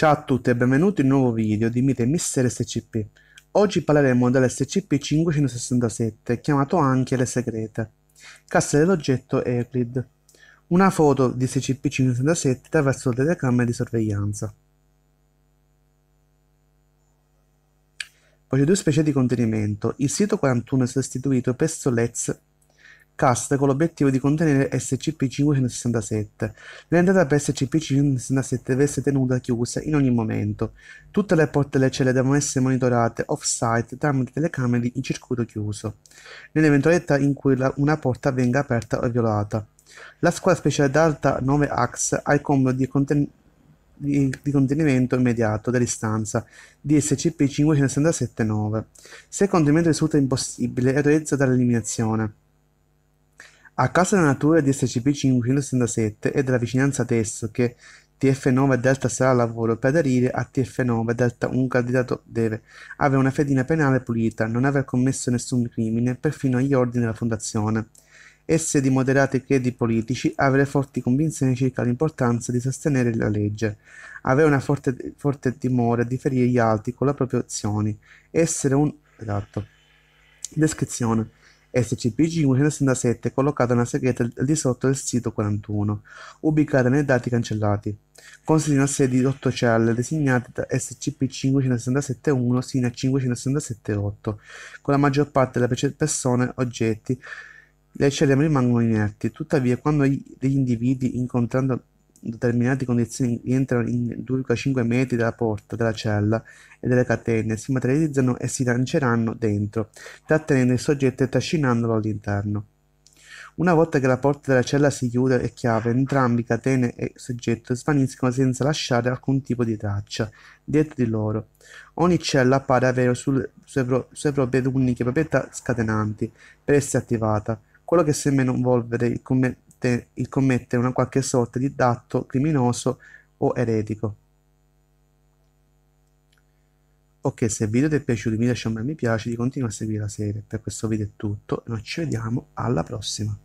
Ciao a tutti e benvenuti in un nuovo video di Mite Mister SCP. Oggi parleremo dell'SCP-567, chiamato anche le segrete. Cassa dell'oggetto Euclid. Una foto di SCP-567 attraverso delle camere di sorveglianza. Poi c'è due specie di contenimento. Il sito 41 è sostituito presso l'ex cast con l'obiettivo di contenere SCP-567. L'entrata per SCP-567 deve essere tenuta chiusa in ogni momento. Tutte le porte delle celle devono essere monitorate off-site tramite telecamere in circuito chiuso, nell'eventualità in cui la, una porta venga aperta o violata. La squadra speciale d'alta 9 Ax ha il compito di contenere di, di, contenimento immediato dell'istanza di SCP-567-9. Se il contenimento risulta impossibile, è autorizzata l'eliminazione. A causa della natura di SCP-567 e della vicinanza ad esso che TF9 Delta sarà al lavoro per aderire a TF9 Delta un candidato deve avere una fedina penale pulita, non aver commesso nessun crimine, perfino agli ordini della fondazione, essere di moderati credi politici, avere forti convinzioni circa l'importanza di sostenere la legge, avere una forte, forte timore di ferire gli altri con le proprie azioni, essere un... Esatto. Descrizione. SCP-G1 collocata nella segreta al di sotto del sito 41, ubicata nei dati cancellati. Consta di una serie di 8 celle designate da SCP-567-1 sino a 567-8, con la maggior parte delle persone oggetti. Le celle rimangono inerti, tuttavia quando gli individui incontrando in determinate condizioni rientrano in 2,5 metri dalla porta della cella e delle catene, si materializzano e si lanceranno dentro, trattenendo il soggetto e trascinandolo all'interno. Una volta che la porta della cella si chiude e chiave, entrambi catene e soggetto svaniscono senza lasciare alcun tipo di traccia dietro di loro. Ogni cella appare avere sulle sue, pro- sue proprie uniche proprietà scatenanti per essere attivata, quello che sembra involvere il, come- commette, il commettere una qualche sorta di atto criminoso o eretico. Ok, se il video ti è piaciuto mi lascia un bel mi piace, di continuare a seguire la serie. Per questo video è tutto, noi ci vediamo alla prossima.